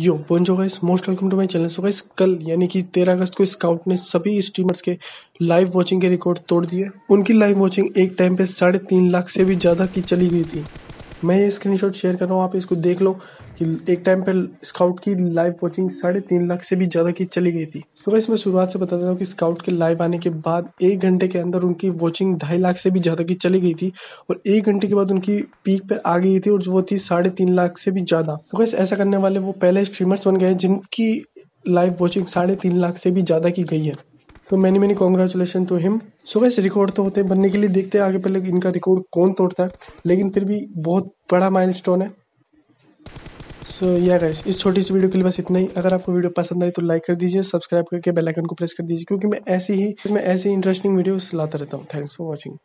यो बोंजो guys most welcome to my channel so guys कल यानी कि 13 अगस्त को स्काउट ने सभी स्ट्रीमर्स के लाइव वॉचिंग के रिकॉर्ड तोड़ दिए उनकी लाइव वॉचिंग एक टाइम पे साढ़े तीन लाख से भी ज़्यादा की चली गई थी मैं ये स्क्रीनशॉट शेयर कर रहा हूँ आप इसको देख लो कि एक टाइम पर स्काउट की लाइव वॉचिंग साढ़े तीन लाख से भी ज़्यादा की चली गई थी सो मैं इसमें शुरुआत से बता देता हूँ कि स्काउट के लाइव आने के बाद एक घंटे के अंदर उनकी वॉचिंग ढाई लाख से भी ज़्यादा की चली गई थी और एक घंटे के बाद उनकी पीक पर आ गई थी और वो थी साढ़े तीन लाख से भी ज़्यादा सो ऐसा करने वाले वो पहले स्ट्रीमर्स बन गए जिनकी लाइव वॉचिंग साढ़े तीन लाख से भी ज़्यादा की गई है so many many congratulation to him so guys record तो होते हैं बनने के लिए देखते हैं आगे पहले इनका रिकॉर्ड कौन तोड़ता है लेकिन फिर भी बहुत बड़ा माइल है सो या गैस इस छोटी सी वीडियो के लिए बस इतना ही अगर आपको वीडियो पसंद आई तो लाइक कर दीजिए सब्सक्राइब करके बेल आइकन को प्रेस कर दीजिए क्योंकि मैं ऐसी ही मैं ऐसी इंटरेस्टिंग वीडियोस लाता रहता हूँ थैंक्स फॉर वॉचिंग